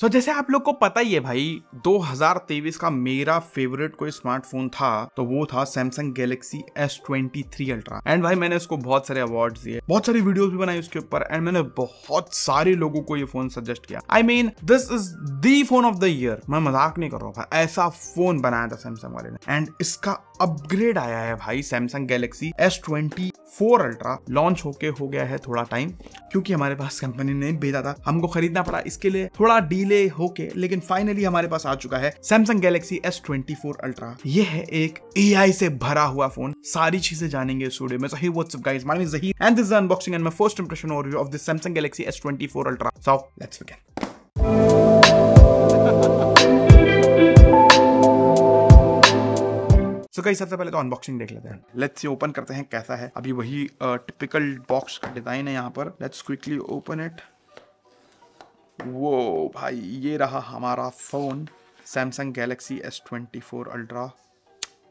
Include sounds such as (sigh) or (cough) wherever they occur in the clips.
सो so, जैसे आप लोग को पता ही है भाई 2023 का मेरा फेवरेट कोई स्मार्टफोन था तो वो था Samsung Galaxy S23 ultra and भाई मैंने उसको बहुत सारे अवार्ड दिए बहुत सारी वीडियोस भी बनाई उसके ऊपर एंड मैंने बहुत सारे लोगों को ये फोन सजेस्ट किया I mean this is the phone of the year मैं मजाक नहीं कर रहा हूँ ऐसा फोन बनाया था सैमसंग वाले ने एंड इसका अपग्रेड आया है भाई Samsung Galaxy S twenty four Ultra launch होके हो गया है थोड़ा टाइम क्योंकि हमारे पास कंपनी ने भेजा था हमको खरीदना पड़ा इसके लिए थोड़ा डिले होके लेकिन फाइनली हमारे पास आ चुका है Samsung Galaxy S twenty four Ultra ये है एक ए से भरा हुआ फोन सारी चीजें जानेंगे स्टूडियो में सही what's up guys my name is and this is unboxing and my first impression overview of this Samsung Galaxy so कई सबसे पहले तो अनबॉक्सिंग देख लेते हैं लेट्स सी ओपन करते हैं कैसा है अभी वही टिपिकल बॉक्स का डिजाइन है यहाँ पर लेट्स क्विकली ओपन इट वो भाई ये रहा हमारा phone Samsung Galaxy S twenty four Ultra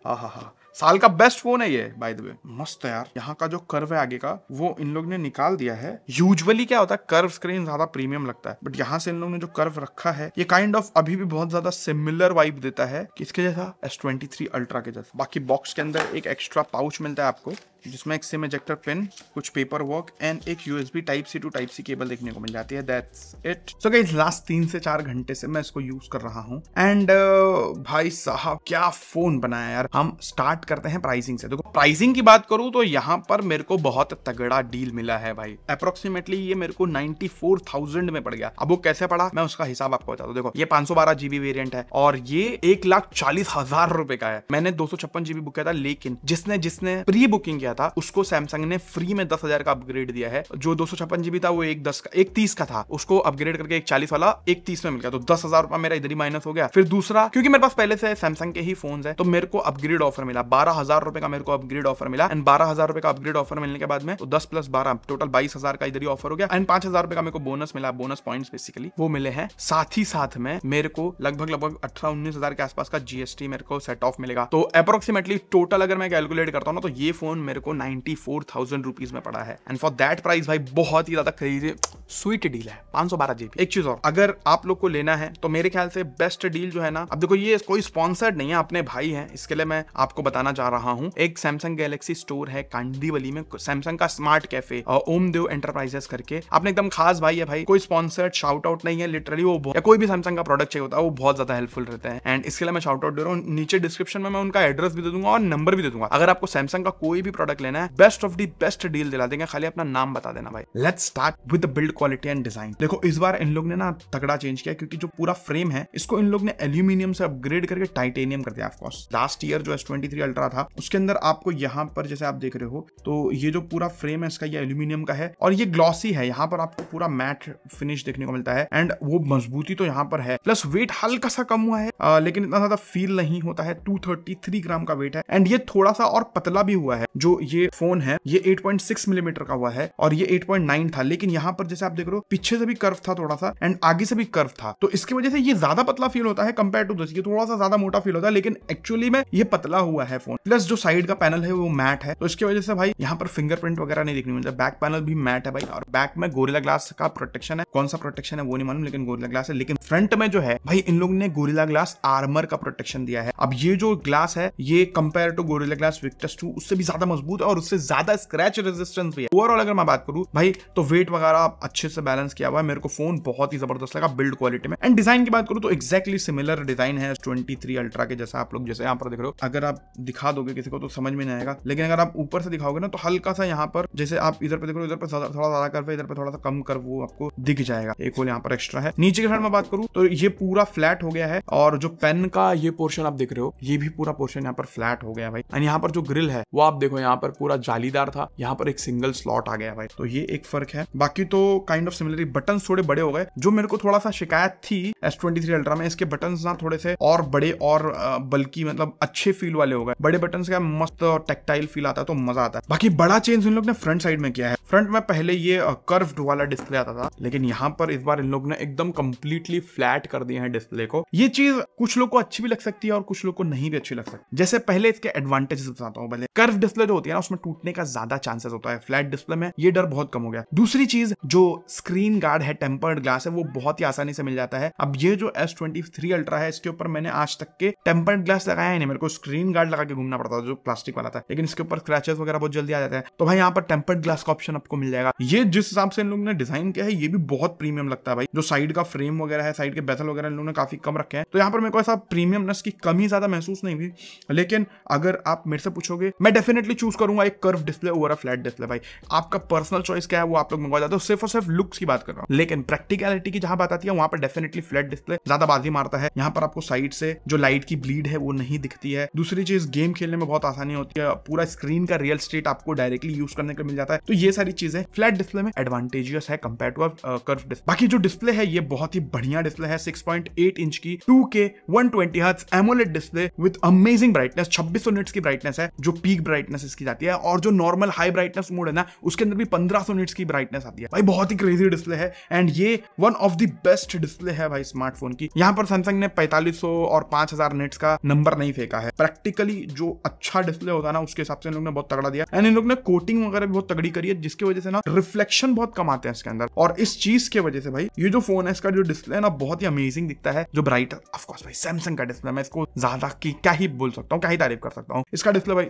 हाँ हाँ हाँ साल का बेस्ट फोन है ये बाय द वे मस्त है यार यहाँ का जो कर्व है आगे का वो इन लोग ने निकाल दिया है यूजुअली क्या होता है कर्व स्क्रीन ज्यादा प्रीमियम लगता है बट यहाँ से इन लोग ने जो कर्व रखा है ये काइंड kind ऑफ of अभी भी बहुत ज्यादा सिमिलर वाइब देता है किसके जैसा एस ट्वेंटी थ्री अल्ट्रा के जैसा बाकी बॉक्स के अंदर एक एक्स्ट्रा पाउच मिलता है आपको जिसमें एक सिम एजेक्टर पिन कुछ पेपर वर्क एंड एक USB type C to type C cable देखने को मिल जाती है that's it so guys last तीन से चार घंटे से मैं इसको यूज कर रहा हूँ एंड uh, भाई साहब क्या फोन बनाया यार हम स्टार्ट करते हैं प्राइसिंग से देखो प्राइसिंग की बात करूँ तो यहाँ पर मेरे को बहुत तगड़ा डील मिला है भाई अप्रोक्सीमेटली ये मेरे को नाइन्टी फोर थाउजेंड में पड़ गया अब वो कैसे पड़ा मैं उसका हिसाब आपको बता दू देखो ये पांच सौ बारह जीबी वेरियंट है और ये एक लाख चालीस हजार रुपए का है मैंने दो सौ छप्पन जीबी बुक किया था लेकिन जिसने जिसने प्री बुकिंग किया गया था उसको सैमसंग ने फ्री में दस हजार का अपग्रेड दिया है जो दो सौ छप्पन जीबी था वो एक दस का एक तीस का था उसको अपग्रेड करके एक चालीस वाला एक तीस में मिल गया तो दस हजार रुपया मेरा इधर ही माइनस हो गया फिर दूसरा क्योंकि मेरे पास पहले से सैमसंग के ही फोन है तो मेरे को अपग्रेड ऑफर मिला बारह हजार रुपए का मेरे को अपग्रेड ऑफर मिला एंड बारह हजार रुपए का अपग्रेड ऑफर मिलने के बाद में तो दस प्लस बारह टोटल बाईस हजार का इधर ही ऑफर हो गया एंड पांच हजार रुपए का मेरे को बोनस मिला बोनस पॉइंट बेसिकली वो मिले हैं साथ ही साथ में मेरे को लगभग लगभग अठारह उन्नीस हजार के आसपास का जीएसटी मेरे को सेट ऑफ मिलेगा तो अप्रोक्सीमेटली टोटल अगर मैं कैलकुलेट करता हूँ ना तो ये फोन मेरे को नाइनटी फोर थाउजेंड रुपीज में पड़ा है एंड फॉर दैट प्राइस भाई बहुत ही ज्यादा खरीदे स्वीट डील है पांच सौ बारह जीबी एक चीज और अगर आप लोग को लेना है तो मेरे ख्याल से बेस्ट डील जो है ना अब देखो ये कोई स्पॉन्सर्ड नहीं है अपने भाई है इसके लिए मैं आपको बताना चाह रहा हूँ एक सैमसंग गैलेक्सी स्टोर है कांडीवली में सैमसंग का स्मार्ट कैफे और ओम देव एंटरप्राइजेस करके आपने एकदम खास भाई है भाई कोई स्पॉन्सर्ड शाउट आउट नहीं है लिटरली वो या कोई भी सैमसंग का प्रोडक्ट चाहिए होता है वो बहुत ज्यादा हेल्पफुल रहते हैं एंड इसके लिए मैं शाउट आउट दे रहा हूँ नीचे डिस्क्रिप्शन में मैं उनका एड्रेस भी दे दूंगा और नंबर भी दे दूंगा अगर आपको सैमसंग का कोई भी प्रोडक्ट प्रोडक्ट लेना है best of the best deal दिला देंगे खाली अपना नाम बता देना भाई let start with build quality and design देखो इस बार इन लोग ने ना तगड़ा चेंज किया क्योंकि जो पूरा फ्रेम है इसको इन लोग ने एल्यूमिनियम से अपग्रेड करके टाइटेनियम कर दिया ऑफकोर्स लास्ट ईयर जो एस ट्वेंटी अल्ट्रा था उसके अंदर आपको यहाँ पर जैसे आप देख रहे हो तो ये जो पूरा फ्रेम है इसका ये एल्यूमिनियम का है और ये ग्लॉसी है यहाँ पर आपको पूरा मैट फिनिश देखने को मिलता है एंड वो मजबूती तो यहाँ पर है प्लस वेट हल्का सा कम हुआ है आ, लेकिन इतना ज्यादा फील नहीं होता है 233 ग्राम का वेट है एंड ये थोड़ा सा और पतला भी हुआ है जो ये फोन है ये 8.6 मिलीमीटर mm का हुआ है और ये 8.9 था लेकिन यहाँ पर जैसे आप देख रहे हो पीछे से भी कर्व था थोड़ा सा एंड आगे से भी कर्व था तो इसकी वजह से ये ज्यादा पतला फील होता है कम्पेयर टू दिस ये थोड़ा सा ज्यादा मोटा फील होता है लेकिन एक्चुअली में ये पतला हुआ है फोन प्लस जो साइड का पैनल है वो मैट है तो इसकी वजह से भाई यहाँ पर फिंगरप्रिंट वगैरह नहीं देखने मिलता बैक पैनल भी मैट है भाई और बैक में गोरिला ग्लास का प्रोटेक्शन है कौन सा प्रोटेक्शन है वो नहीं मालूम लेकिन गोरिला ग्लास है लेकिन फ्रंट में जो है भाई इन लोगों ने गोरिला ग्लास आर्मर का प्रोटेक्शन दिया है अब ये जो ग्लास है ये compare to Gorilla Glass Victus two उससे भी ज्यादा मजबूत है और उससे ज्यादा स्क्रैच रेजिस्टेंस भी है ओवरऑल अगर मैं बात करूँ भाई तो वेट वगैरह अच्छे से बैलेंस किया हुआ है मेरे को फोन बहुत ही जबरदस्त लगा बिल्ड क्वालिटी में एंड डिजाइन की बात करूँ तो एक्जैक्टली सिमिलर डिजाइन है ट्वेंटी थ्री अल्ट्रा के जैसे आप लोग जैसे यहाँ पर देख रहे हो अगर आप दिखा दोगे किसी को तो समझ में नहीं आएगा लेकिन अगर आप ऊपर से दिखाओगे ना तो हल्का सा यहाँ पर जैसे आप इधर पर देख रहे हो इधर पर थोड़ा ज्यादा कर इधर पर थोड़ा सा कम कर वो आपको दिख जाएगा एक होल यहाँ पर एक्स्ट्रा है नीचे के साइड में बात करूँ तो ये पूरा फ्लैट हो गया है और जो पेन का ये पोर्शन आप देख रहे हो ये भी पूरा पोर्शन यहाँ पर फ्लैट हो गया भाई एंड यहाँ पर जो ग्रिल है वो आप देखो यहाँ यहाँ पर पूरा जालीदार था यहाँ पर एक सिंगल स्लॉट आ गया भाई तो ये एक फर्क है बाकी तो काइंड ऑफ सिमिलरली बटन थोड़े बड़े हो गए जो मेरे को थोड़ा सा शिकायत थी एस ट्वेंटी थ्री अल्ट्रा में इसके बटन ना थोड़े से और बड़े और बल्कि मतलब अच्छे फील वाले हो गए बड़े बटन का मस्त टेक्टाइल फील आता है तो मजा आता है बाकी बड़ा चेंज इन लोग ने फ्रंट साइड में किया है फ्रंट में पहले ये कर्व्ड वाला डिस्प्ले आता था लेकिन यहाँ पर इस बार इन लोग ने एकदम कम्प्लीटली फ्लैट कर दिया है डिस्प्ले को ये चीज कुछ लोग को अच्छी भी लग सकती है और कुछ लोग को नहीं भी अच्छी लग सकती जैसे पहले इसके एडवांटेजेस बताता हूँ पहले कर्व डिस्प्ले जो होती है ना उसमें टूटने का ज्यादा चांसेस होता है फ्लैट डिस्प्ले में ये डर बहुत कम हो गया दूसरी चीज जो स्क्रीन गार्ड है टेम्पर्ड ग्लास है वो बहुत ही आसानी से मिल जाता है अब ये जो एस ट्वेंटी अल्ट्रा है इसके ऊपर मैंने आज तक के टेम्पर्ड ग्लास लगाया नहीं मेरे को स्क्रीन गार्ड लगा के घूमना पड़ता था जो प्लास्टिक वाला था लेकिन इसके ऊपर स्क्रैचेस वगैरह बहुत जल्दी आ जाता है तो भाई यहाँ पर टेम्पर्ड ग्लास का ऑप्शन आपको मिल जाएगा ये जिस हिसाब से इन लोगों ने डिजाइन किया है ये भी बहुत प्रीमियम लगता है भाई जो साइड का फ्रेम वगैरह है साइड के बेसल वगैरह इन लोगों ने काफी कम रखे हैं तो यहाँ पर मेरे को ऐसा प्रीमियमनेस की कमी ज्यादा महसूस नहीं हुई लेकिन अगर आप मेरे से पूछोगे मैं डेफिनेटली चूज करूंगा एक curve display over a flat display भाई आपका पर्सनल चॉइस क्या है वो आप लोग मंगवा जाते हो सिर्फ और सिर्फ लुक्स की बात कर रहा हूँ लेकिन प्रैक्टिकलिटी की जहां बात आती है वहां पर डेफिनेटली फ्लैट डिस्प्ले ज्यादा बाजी मारता है यहाँ पर आपको साइड से जो लाइट की ब्लीड है वो नहीं दिखती है दूसरी चीज गेम खेलने में बहुत आसानी होती है पूरा स्क्रीन का रियल स्टेट आपको डायरेक्टली यूज करने का मिल जाता है तो ये सारी चीजें फ्लैट डिस्प्ले में एडवांटेजियस है कंपेयर टू कर्व डिस्प्ले बाकी जो डिस्प्ले है ये बहुत ही बढ़िया डिस्प्ले है 6.8 इंच की 2K के one twenty hertz AMOLED display with amazing brightness 2600 nits की ब्राइटनेस है जो पीक ब्राइटनेस इसकी जाती है और जो नॉर्मल हाई ब्राइटनेस मोड है ना उसके अंदर भी 1500 निट्स की ब्राइटनेस आती है भाई बहुत ही क्रेजी डिस्प्ले है एंड ये one of the best display है भाई स्मार्टफोन की यहाँ पर सैमसंग ने 4500 और 5000 निट्स का नंबर नहीं फेंका है प्रैक्टिकली जो अच्छा डिस्प्ले होता है ना उसके हिसाब से इन लोग ने बहुत तगड़ा दिया एंड इन लोग ने कोटिंग वगैरह भी बहुत तगड़ी करी है इसकी वजह से ना रिफ्लेक्शन बहुत कम आते हैं इसके अंदर और इस चीज के वजह से भाई ये जो फोन है इसका जो डिस्प्ले है ना बहुत ही अमेजिंग दिखता है जो ब्राइट ऑफकोर्स भाई सैमसंग का डिस्प्ले मैं इसको ज्यादा की क्या ही बोल सकता हूँ क्या ही तारीफ कर सकता हूँ इसका डिस्प्ले भाई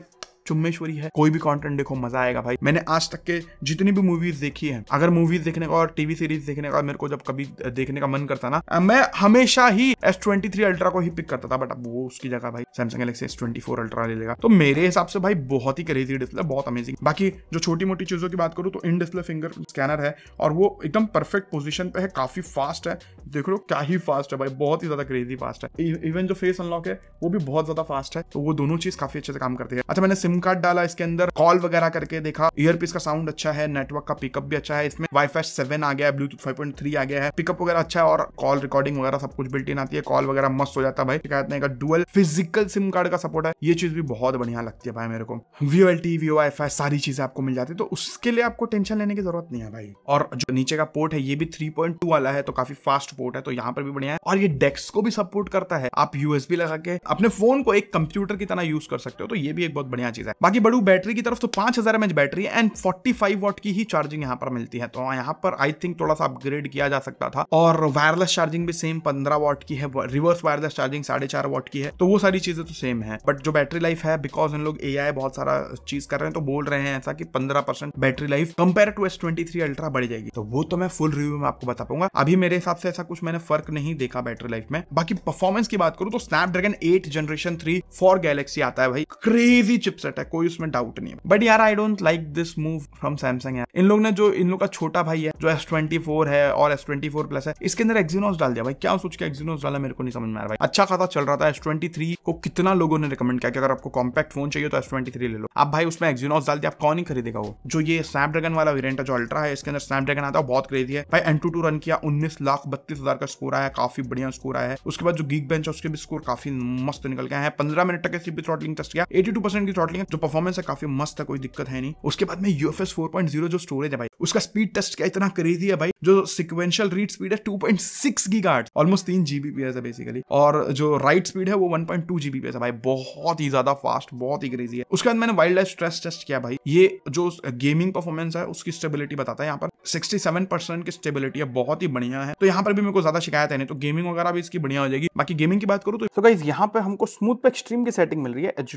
चुम्बेश्वरी है कोई भी कंटेंट देखो मजा आएगा भाई मैंने आज तक के जितनी भी मूवीज देखी है अगर मूवीज देखने का और टीवी सीरीज देखने का मेरे को जब कभी देखने का मन करता ना मैं हमेशा ही एस ट्वेंटी थ्री अल्ट्रा को ही पिक करता था बट अब वो उसकी जगह भाई Samsung Galaxy S twenty four ultra ले लेगा तो मेरे हिसाब से भाई बहुत ही क्रेजी डिस्प्ले बहुत अमेजिंग बाकी जो छोटी मोटी चीजों की बात करूँ तो इन डिस्प्ले फिंगर स्कैनर है और वो एकदम परफेक्ट पोजिशन पे है काफी फास्ट है देख लो क्या ही फास्ट है भाई बहुत ही ज्यादा क्रेजी फास्ट है इवन e, जो फेस अनलॉक है वो भी बहुत ज्यादा फास्ट है तो वो दोनों चीज काफी अच्छे से काम करती है अच्छा मैंने सिम सिम कार्ड डाला इसके अंदर कॉल वगैरह करके देखा ईयरपीस का साउंड अच्छा है नेटवर्क का पिकअप भी अच्छा है इसमें वाईफाई सेवन आ गया है ब्लूटूथ फाइव पॉइंट थ्री आ गया है पिकअप वगैरह अच्छा है और कॉल रिकॉर्डिंग वगैरह सब कुछ बिल्ट इन आती है कॉल वगैरह मस्त हो जाता है भाई शिकायत डुअल फिजिकल सिम कार्ड का सपोर्ट है ये चीज भी बहुत बढ़िया लगती है भाई मेरे को वीओ एल टी वीओ सारी चीजें आपको मिल जाती है तो उसके लिए आपको टेंशन लेने की जरूरत नहीं है भाई और जो नीचे का पोर्ट है ये भी थ्री पॉइंट टू वाला है तो काफी फास्ट पोर्ट है तो यहाँ पर भी बढ़िया है और ये डेस्क को भी सपोर्ट करता है आप यूएसबी लगा के अपने फोन को एक कंप्यूटर की तरह यूज कर सकते हो तो ये भी एक बहुत बढ़िया चीज चीज है बाकी बड़ू बैटरी की तरफ तो पांच हजार एमएच बैटरी है एंड फोर्टी फाइव वॉट की ही चार्जिंग यहाँ पर मिलती है तो यहाँ पर आई थिंक थोड़ा सा अपग्रेड किया जा सकता था और वायरलेस चार्जिंग भी सेम पंद्रह वॉट की है रिवर्स वायरलेस चार्जिंग साढ़े चार वॉट की है तो वो सारी चीजें तो सेम है बट जो बैटरी लाइफ है बिकॉज इन लोग ए बहुत सारा चीज कर रहे हैं तो बोल रहे हैं ऐसा की पंद्रह battery life compare to S ultra बढ़ जाएगी तो वो तो मैं फुल रिव्यू में आपको बता पाऊंगा अभी मेरे हिसाब से ऐसा कुछ मैंने फर्क नहीं देखा बैटरी लाइफ में बाकी परफॉर्मेंस की बात करूं तो Snapdragon 8 generation three for Galaxy आता है भाई क्रेजी चिपसेट सेट है कोई उसमें डाउट नहीं है बट यार I don't like this move from Samsung है इन लोग ने जो इन लोग का छोटा भाई है जो एस ट्वेंटी फोर है और एस ट्वेंटी फोर प्लस है इसके अंदर एक्जीनोस डाल दिया भाई क्या सोच के एक्जीनोस डाला मेरे को नहीं समझ में आ रहा भाई अच्छा खासा चल रहा था एस ट्वेंटी थ्री को कितना लोगों ने रिकमेंड किया कि अगर आपको कॉम्पैक्ट फोन चाहिए तो एस ट्वेंटी थ्री ले लो आप भाई उसमें एक्जीनोस डाल दिया आप कौन ही खरीदेगा वो जो ये स्नैपड्रैगन वाला वेरियंट है जो अल्ट्रा है इसके अंदर स्नैपड्रैगन आता है बहुत क्रेजी है भाई एन टू टू रन किया उन्नीस लाख बत्तीस हजार का स्कोर आया काफी बढ़िया स्कोर आया है उसके बाद जो गीक बेंच है उसके भी स्कोर काफी मस्त निकल गया है पंद्रह मिनट तक ऐसी थ्रॉटलिंग टेस्ट किया एटी टू परसेंट की थ्रॉटलिंग हैं जो तो परफॉर्मेंस है काफी मस्त है कोई दिक्कत है नहीं उसके बाद में यूएफएस 4.0 जो स्टोरेज है भाई उसका स्पीड टेस्ट क्या इतना क्रेजी है भाई जो सिक्वेंशियल रीड स्पीड है टू पॉइंट सिक्स गार्ड ऑलमोस्ट तीन जीबीपीएस है बेसिकली और जो राइट स्पीड है वो वन पॉइंट टू जीबीपीएस है भाई बहुत ही ज्यादा फास्ट बहुत ही क्रेजी है उसके बाद मैंने वाइल्ड लाइफ स्ट्रेस टेस्ट किया भाई ये जो गेमिंग परफॉर्मेंस है उसकी स्टेबिलिटी बताता है यहाँ पर सेवन परसेंट की स्टेबिलिटी है बहुत ही बढ़िया है तो यहाँ पर भी मेरे को ज्यादा शिकायत है नहीं तो गेमिंग वगैरह भी इसकी बढ़िया हो जाएगी बाकी गेमिंग की बात करूँ तो गाइज यहाँ पे हमको स्मूथ पे एक्सट्रीम की सेटिंग मिल रही है एच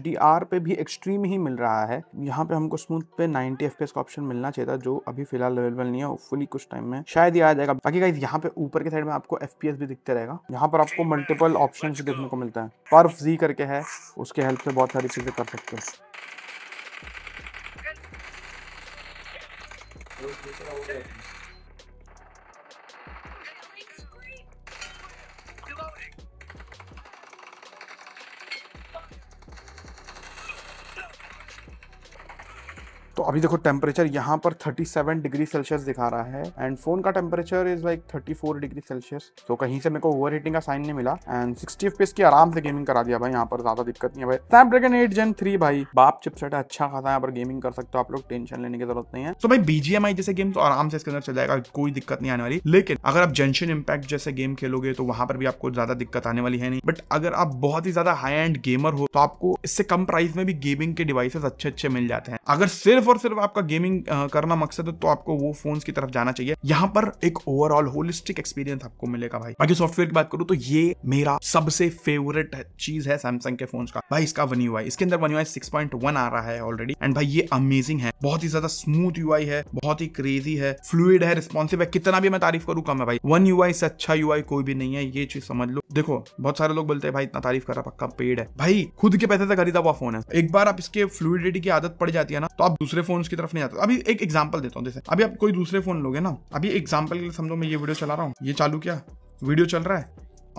पे भी एक्सट्रीम ही मिल रहा है यहाँ पे हमको स्मूथ पे नाइनटी एफ का ऑप्शन मिलना चाहिए था जो अभी फिलहाल अवेलेबल नहीं है फुली कुछ टाइम में शायद ये आ जाएगा बाकी गाइज यहाँ पे ऊपर के साइड में आपको एफ भी दिखते रहेगा यहाँ पर आपको मल्टीपल ऑप्शन देखने को मिलता है पर्फ जी करके है उसके हेल्प से बहुत सारी चीज़ें कर सकते हैं Okay. तो अभी देखो टेम्परेचर यहाँ पर 37 डिग्री सेल्सियस दिखा रहा है एंड फोन का temperature is like 34 degree Celsius तो कहीं से मेरे को ओवर हीटिंग का साइन नहीं मिला एंड सिक्सटी एफ की आराम से गेमिंग करा दिया भाई यहाँ पर ज्यादा दिक्कत नहीं है भाई स्नैपड्रैगन एट जेन थ्री भाई बाप चिपसेट है अच्छा खासा यहाँ पर गेमिंग कर सकते हो आप लोग टेंशन लेने की जरूरत नहीं है तो भाई बीजीएमआई जैसे गेम तो आराम से इसके अंदर चल जाएगा कोई दिक्कत नहीं आने वाली लेकिन अगर आप जेंशन इम्पैक्ट जैसे गेम खेलोगे तो वहां पर भी आपको ज्यादा दिक्कत आने वाली है नहीं बट अगर आप बहुत ही ज्यादा हाई एंड गेमर हो तो आपको इससे कम प्राइस में भी गेमिंग के डिवाइसेस अच्छे अच्छे मिल जाते हैं अगर सिर्फ सिर्फ और सिर्फ आपका गेमिंग करना मकसद है तो आपको वो फोन की तरफ जाना चाहिए यहाँ पर एक ओवरऑल होलिस्टिक एक्सपीरियंस आपको मिलेगा भाई बाकी सॉफ्टवेयर की बात करूँ तो ये मेरा सबसे फेवरेट चीज है सैमसंग के फोन का भाई इसका वन यू इसके अंदर One UI six point one आ रहा है ऑलरेडी एंड भाई ये अमेजिंग है बहुत ही ज्यादा स्मूथ यू है बहुत ही क्रेजी है फ्लूड है रिस्पॉन्सिव है कितना भी मैं तारीफ करूँ कम है भाई वन यू से अच्छा यू कोई भी नहीं है ये चीज समझ लो देखो बहुत सारे लोग बोलते हैं भाई इतना तारीफ कर रहा पक्का पेड़ है भाई खुद के पैसे से खरीदा हुआ फोन है एक बार आप इसके फ्लूडिटी की आदत पड़ जाती है ना तो आप दूसरे दूसरे फोन की तरफ नहीं आता अभी एक एग्जाम्पल देता हूँ जैसे अभी आप कोई दूसरे फोन लोगे ना अभी एग्जाम्पल के लिए समझो मैं ये वीडियो चला रहा हूँ ये चालू किया वीडियो चल रहा है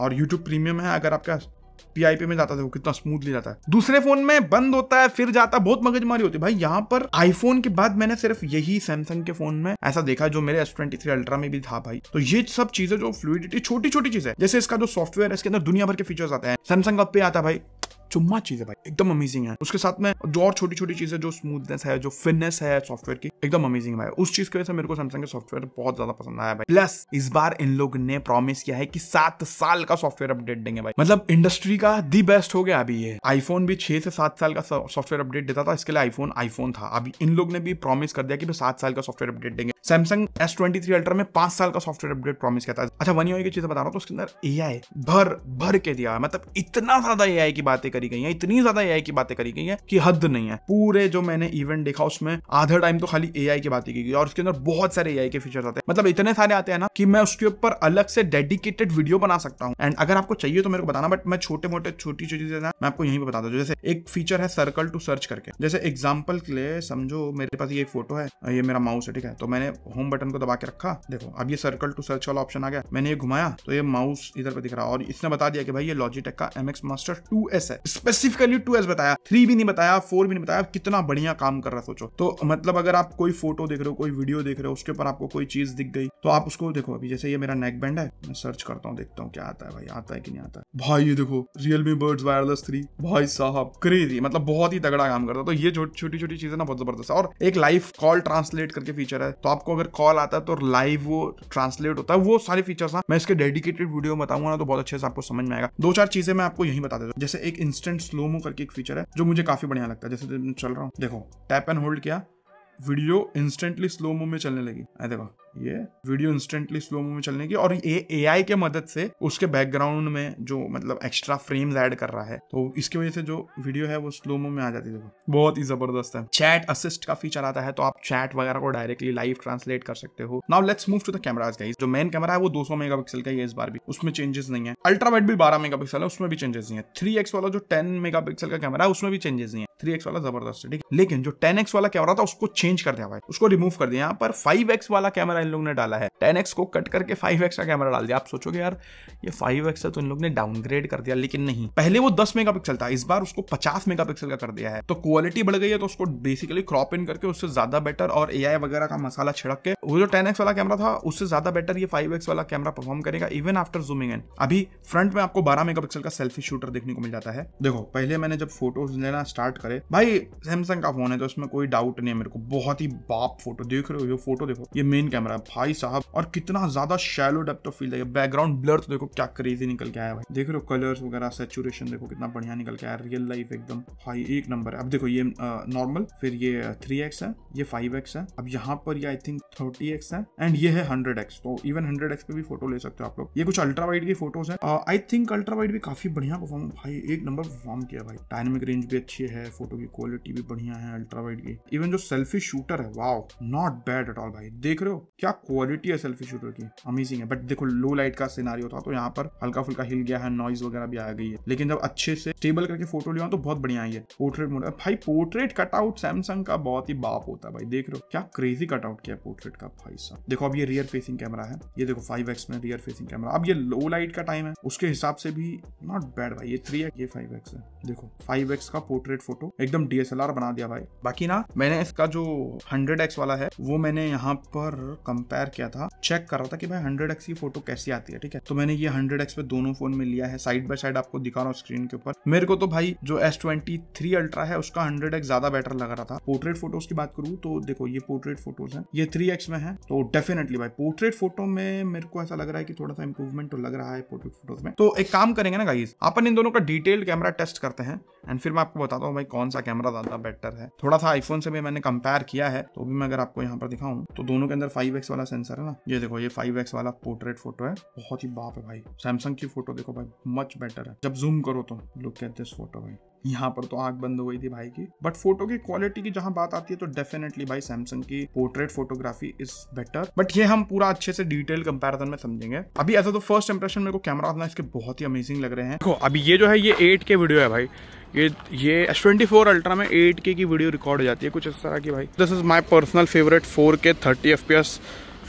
और यूट्यूब प्रीमियम है अगर आपका पास पीआईपी में जाता था तो वो कितना स्मूथली जाता है दूसरे फोन में बंद होता है फिर जाता बहुत मगजमारी होती है भाई यहाँ पर आईफोन के बाद मैंने सिर्फ यही सैमसंग के फोन में ऐसा देखा जो मेरे एस ट्वेंटी थ्री अल्ट्रा में भी था भाई तो ये सब चीजें जो फ्लूडिटी छोटी छोटी चीज है जैसे इसका जो सॉफ्टवेयर है इसके अंदर दुनिया भर के फीचर्स आते हैं सैमसंग का पे आता भाई चुम्मा चीज है भाई एकदम अमेजिंग है उसके साथ में जो और छोटी छोटी चीजें जो स्मूथनेस है जो फिटनेस है सॉफ्टवेयर की एकदम अमेजिंग है भाई उस चीज की वजह से मेरे को सैमसंग का सॉफ्टवेयर बहुत ज्यादा पसंद आया भाई प्लस इस बार इन लोग ने प्रॉमिस किया है कि सात साल का सॉफ्टवेयर अपडेट देंगे भाई मतलब इंडस्ट्री का दी बेस्ट हो गया अभी ये आईफोन भी छह से सात साल का सॉफ्टवेयर अपडेट देता था इसके लिए आईफोन आईफोन था अभी इन लोग ने भी प्रॉमिस कर दिया कि सात साल का सॉफ्टवेयर अपडेट देंगे Samsung S twenty three ultra में पांच साल का सॉफ्टवेयर अपडेट प्रॉमिस किया था अच्छा वन की चीज बता रहा हूँ तो उसके अंदर ए भर भर के दिया मतलब इतना ज्यादा ए की बातें करी गई है इतनी ज्यादा ए की बातें करी गई है कि हद नहीं है पूरे जो मैंने इवेंट देखा उसमें आधा टाइम तो खाली ए की बातें की गई और उसके अंदर बहुत सारे ए के फीचर आते हैं मतलब इतने सारे आते हैं ना कि मैं उसके ऊपर अलग से डेडिकेटेड वीडियो बना सकता हूँ एंड अगर आपको चाहिए तो मेरे को बताना बट मैं छोटे मोटे छोटी छोटी चीजें मैं आपको यहीं पर बताता हूँ जैसे एक फीचर है सर्कल टू सर्च करके जैसे एग्जाम्पल के लिए समझो मेरे पास ये फोटो है ये मेरा माउस है ठीक है तो मैंने होम बटन को दबा के रखा देखो अब ये सर्कल टू सर्च वाला ऑप्शन आ गया मैंने ये घुमाया तो ये माउस इधर पर दिख रहा और इसने बता दिया कि भाई ये लॉजिटेक का M X master two S है स्पेसिफिकली टू बताया थ्री भी नहीं बताया फोर भी नहीं बताया कितना बढ़िया काम कर रहा सोचो तो मतलब अगर आप कोई फोटो देख रहे हो कोई वीडियो देख रहे हो उसके ऊपर आपको कोई चीज दिख गई तो आप उसको देखो अभी जैसे ये मेरा नेक बैंड है मैं सर्च करता हूँ देखता हूँ क्या आता है भाई आता है कि नहीं आता है भाई ये देखो रियलमी बर्ड वायरलेस थ्री भाई साहब क्रेजी मतलब बहुत ही तगड़ा काम करता है तो ये छोटी छोटी चीजें ना बहुत जबरदस्त है और एक लाइव कॉल ट्रांसलेट करके फीचर है तो आपको अगर कॉल आता है तो लाइव वो ट्रांसलेट होता है वो सारे फीचर्स ना मैं इसके डेडिकेटेड वीडियो बताऊंगा ना तो बहुत अच्छे से आपको समझ में आएगा दो चार चीजें मैं आपको यही बता देता हूँ जैसे एक इंस्टेंट स्लोमो करके एक फीचर है जो मुझे काफी बढ़िया लगता है जैसे चल रहा हूँ देखो टैप एंड होल्ड किया वीडियो इंस्टेंटली स्लो मो में चलने लगी देखो ये वीडियो इंस्टेंटली स्लो मो में चलने की और ये एआई के मदद से उसके बैकग्राउंड में जो मतलब एक्स्ट्रा फ्रेम्स ऐड कर रहा है तो इसकी वजह से जो वीडियो है वो स्लो मो में आ जाती है बहुत ही जबरदस्त है चैट असिस्ट का फीचर आता है तो आप चैट वगैरह को डायरेक्टली लाइव ट्रांसलेट कर सकते हो now let's move to the cameras guys जो मेन कैमरा है वो मेगा पिक्सल का ही है इस बार भी उसमें चेंजेस नहीं है अल्ट्रा भी भी मेगा पिक्सल है उसमें भी चेंजेस नहीं है थ्री वाला जो टेन मेगा का कैमरा है उसमें भी चेंजेस नहीं है थ्री वाला जबरदस्त है ठीक है लेकिन जो टेन वाला कैमरा था उसको चेंज कर दिया भाई उसको रिमूव कर दिया यहाँ पर फाइव वाला कैमरा इन लोग ने डाला है टेन को कट करके फाइव का कैमरा डाल दिया आप सोचोगे यार ये फाइव है तो इन लोग ने डाउनग्रेड कर दिया लेकिन नहीं पहले वो दस मेगा था इस बार उसको पचास मेगा का कर दिया है तो क्वालिटी बढ़ गई है तो उसको बेसिकली क्रॉप इन करके उससे ज्यादा बेटर और ए वगैरह का मसाला छिड़क के वो जो टेन वाला कैमरा था उससे ज्यादा बेटर ये फाइव वाला कैमरा परफॉर्म करेगा इवन आफ्टर जूमिंग इन अभी फ्रंट में आपको बारह मेगा का सेल्फी शूटर देखने को मिल जाता है देखो पहले मैंने जब फोटोज लेना स्टार्ट करे भाई सैमसंग का फोन है तो इसमें कोई डाउट नहीं है मेरे को बहुत ही बाप फोटो देख रहे हो ये फोटो देखो ये मेन कैमरा है भाई साहब और कितना ज्यादा शैलो डेप्थ ऑफ फील है बैकग्राउंड ब्लर तो देखो क्या क्रेजी निकल के आया भाई देख रहे हो कलर्स वगैरह सेचुरेशन देखो कितना बढ़िया निकल के आया रियल लाइफ एकदम भाई एक नंबर है अब देखो ये नॉर्मल फिर ये थ्री है ये फाइव है अब यहाँ पर आई थिंक थर्टी है एंड ये है हंड्रेड तो इवन हंड्रेड पे भी फोटो ले सकते हो आप लोग ये कुछ अल्ट्रा वाइड की फोटोज है आई थिंक अल्ट्रा वाइड भी काफी बढ़िया परफॉर्म भाई एक नंबर परफॉर्म किया भाई डायनेमिक रेंज भी अच्छी है फोटो की क्वालिटी भी बढ़िया है अल्ट्रा वाइड की इवन जो सेल्फी शूटर है wow not bad at all भाई देख रहे हो क्या क्वालिटी है सेल्फी शूटर की अमेजिंग है बट देखो लो लाइट का सिनारियो था तो यहाँ पर हल्का फुल्का हिल गया है नॉइज वगैरह भी आ गई है लेकिन जब अच्छे से स्टेबल करके फोटो लिया तो बहुत बढ़िया आई है पोर्ट्रेट मोड भाई पोर्ट्रेट कटआउट सैमसंग का बहुत ही बाप होता है भाई देख रहे हो क्या क्रेजी कटआउट किया पोर्ट्रेट का भाई साहब देखो अब ये रियर फेसिंग कैमरा है ये देखो फाइव में रियर फेसिंग कैमरा अब ये लो लाइट का टाइम है उसके हिसाब से भी नॉट बैड भाई ये थ्री है ये फाइव है देखो फाइव का पोर्ट्रेट फोटो को एकदम डीएसएलआर बना दिया भाई बाकी ना मैंने इसका जो हंड्रेड एक्स वाला है वो मैंने यहाँ पर कंपेयर किया था चेक कर रहा था कि भाई हंड्रेड एक्स की फोटो कैसी आती है ठीक है तो मैंने ये हंड्रेड एक्स पे दोनों फोन में लिया है साइड बाय साइड आपको दिखा रहा हूँ स्क्रीन के ऊपर मेरे को तो भाई जो एस ट्वेंटी थ्री अल्ट्रा है उसका हंड्रेड एक्स ज्यादा बेटर लग रहा था पोर्ट्रेट फोटोज की बात करूँ तो देखो ये पोर्ट्रेट फोटोज है ये थ्री एक्स में है तो डेफिनेटली भाई पोर्ट्रेट फोटो में मेरे को ऐसा लग रहा है कि थोड़ा सा इंप्रूवमेंट तो लग रहा है पोर्ट्रेट फोटोज में तो एक काम करेंगे ना गाइज अपन इन दोनों का डिटेल्ड कैमरा टेस्ट करते हैं एंड फिर मैं आपको बताता हूँ भाई कौन सा कैमरा ज़्यादा बेटर है थोड़ा सा आईफोन से भी मैंने कंपेयर किया है तो भी मैं अगर आपको यहाँ पर दिखाऊँ तो दोनों के अंदर फाइव वाला सेंसर है ना ये देखो ये फाइव वाला पोर्ट्रेट फोटो है बहुत ही बाप है भाई सैमसंग की फोटो देखो भाई मच बेटर है जब जूम करो तो लुक एट दिस फोटो भाई यहाँ पर तो आंख बंद हो गई थी भाई की बट फोटो की क्वालिटी की जहाँ बात आती है तो डेफिनेटली भाई सैमसंग की portrait photography is better but ये हम पूरा अच्छे से डिटेल कंपेरिजन में समझेंगे अभी ऐसा तो फर्स्ट इंप्रेशन मेरे को कैमरा अपना इसके बहुत ही अमेजिंग लग रहे हैं देखो अभी ये जो है ये एट के वीडियो है भाई ये ये एस ट्वेंटी फोर अल्ट्रा में एट के की वीडियो रिकॉर्ड हो जाती है कुछ इस तरह की भाई this is my personal favourite four K thirty F P S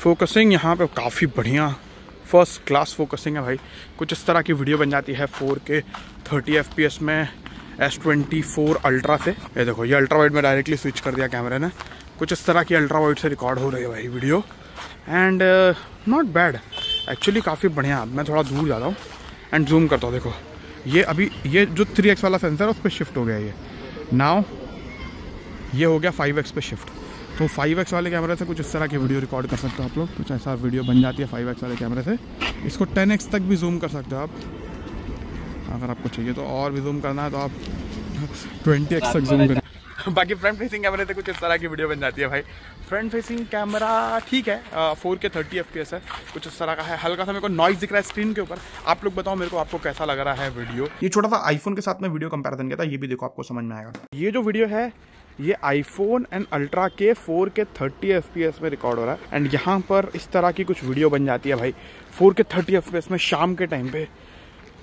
focusing यहाँ पे काफ़ी बढ़िया फर्स्ट क्लास फोकसिंग है भाई कुछ इस तरह की वीडियो बन जाती है four K thirty F P S में एस ट्वेंटी फोर अल्ट्रा से ये देखो ये अल्ट्रा वाइड में डायरेक्टली स्विच कर दिया कैमरे ने कुछ इस तरह की अल्ट्रा वाइड से रिकॉर्ड हो रही है भाई video and not bad actually काफ़ी बढ़िया मैं थोड़ा दूर जाता हूँ एंड जूम करता हूँ देखो ये अभी ये जो थ्री एक्स वाला सेंसर है उस पर शिफ्ट हो गया ये नाव ये हो गया फाइव एक्स पे शिफ्ट तो फाइव एक्स वाले कैमरे से कुछ इस तरह की वीडियो रिकॉर्ड कर सकते हो आप लोग कुछ ऐसा वीडियो बन जाती है फाइव एक्स वाले कैमरे से इसको टेन एक्स तक भी जूम कर सकते हो आप अगर आपको चाहिए तो और भी जूम करना है तो आप ट्वेंटी एक्स तक जूम करें (laughs) बाकी फ्रंट फेसिंग कैमरे से कुछ इस तरह की वीडियो बन जाती है भाई फ्रंट फेसिंग कैमरा ठीक है फोर के थर्टी एफ है कुछ इस तरह का है हल्का सा मेरे को नॉइज दिख रहा है स्क्रीन के ऊपर आप लोग बताओ मेरे को आपको कैसा लग रहा है वीडियो ये छोटा सा आईफोन के साथ में वीडियो कंपेरिजन किया था ये भी देखो आपको समझ में आएगा ये जो वीडियो है ये आईफोन एंड अल्ट्रा के फोर के थर्टी एफ में रिकॉर्ड हो रहा है एंड यहाँ पर इस तरह की कुछ वीडियो बन जाती है भाई फोर के थर्टी एफ में शाम के टाइम पे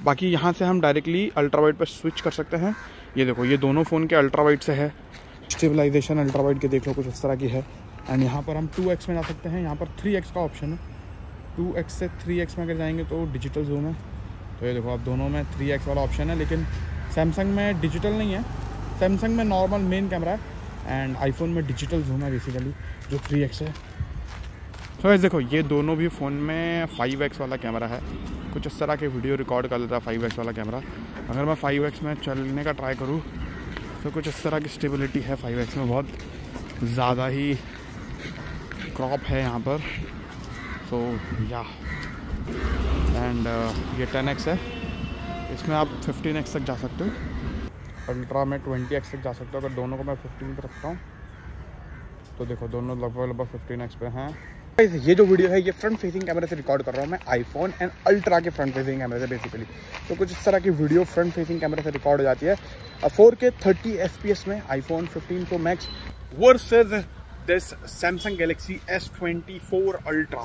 बाकी यहाँ से हम डायरेक्टली अल्ट्रा पर स्विच कर सकते हैं ये देखो ये दोनों फ़ोन के अल्ट्रा से है स्टेबलाइजेशन अल्ट्रा के देख लो कुछ इस तरह की है एंड यहाँ पर हम 2x में जा सकते हैं यहाँ पर 3x का ऑप्शन है 2x से 3x में अगर जाएंगे तो डिजिटल जूम है तो ये देखो आप दोनों में 3x वाला ऑप्शन है लेकिन सैमसंग में डिजिटल नहीं है सैमसंग में नॉर्मल मेन कैमरा है एंड आईफोन में डिजिटल जूम है बेसिकली जो 3x है तो so, देखो ये दोनों भी फ़ोन में 5x वाला कैमरा है कुछ इस तरह के वीडियो रिकॉर्ड कर लेता है फाइव वाला कैमरा अगर मैं फाइव में चलने का ट्राई करूँ तो कुछ इस तरह की स्टेबिलिटी है फाइव में बहुत ज़्यादा ही क्रॉप है यहाँ पर सो या एंड ये टेन एक्स है इसमें आप फिफ्टीन एक्स तक जा सकते हो अल्ट्रा में ट्वेंटी एक्स तक जा सकते हो अगर दोनों को मैं फिफ्टीन पर रखता हूँ तो देखो दोनों लगभग लगभग फिफ्टीन एक्स पे हैं ये जो वीडियो है ये फ्रंट फेसिंग कैमरे से रिकॉर्ड कर रहा हूँ मैं आईफोन एंड अल्ट्रा के फ्रंट फेसिंग कैमरे से बेसिकली तो कुछ इस तरह की वीडियो फ्रंट फेसिंग कैमरे से रिकॉर्ड हो जाती है four K thirty F P S में iPhone fifteen pro max versus this Samsung Galaxy S twenty four ultra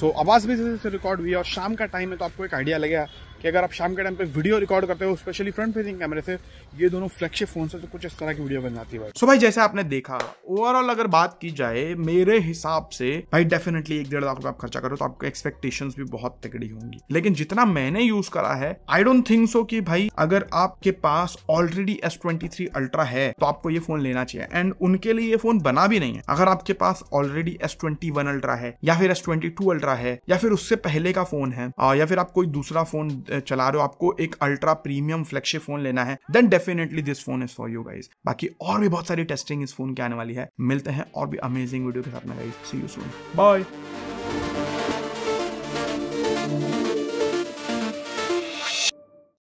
so आवाज़ भी से रिकॉर्ड हुई है और शाम का टाइम है तो आपको एक आइडिया लगेगा कि अगर आप शाम के टाइम पे वीडियो रिकॉर्ड करते हो स्पेशली फ्रंट फेसिंग कैमरे से ये दोनों फ्लैगशिप फोन से तो कुछ इस तरह की वीडियो बन जाती है सो so भाई जैसे आपने देखा ओवरऑल अगर बात की जाए मेरे हिसाब से भाई डेफिनेटली एक डेढ़ लाख रुपए आप खर्चा करो तो आपको एक्सपेक्टेशन भी बहुत तगड़ी होंगी लेकिन जितना मैंने यूज करा है आई डोंट थिंक सो कि भाई अगर आपके पास ऑलरेडी एस ट्वेंटी अल्ट्रा है तो आपको ये फोन लेना चाहिए एंड उनके लिए ये फोन बना भी नहीं है अगर आपके पास ऑलरेडी एस ट्वेंटी अल्ट्रा है या फिर एस ट्वेंटी अल्ट्रा है या फिर उससे पहले का फोन है या फिर आप कोई दूसरा फोन चला रहे हो आपको एक अल्ट्रा प्रीमियम फ्लैक्शिप फोन लेना है then definitely this phone is for you guys बाकी और भी बहुत सारी टेस्टिंग इस फोन की आने वाली है मिलते हैं और भी अमेजिंग वीडियो के साथ में guys see you soon bye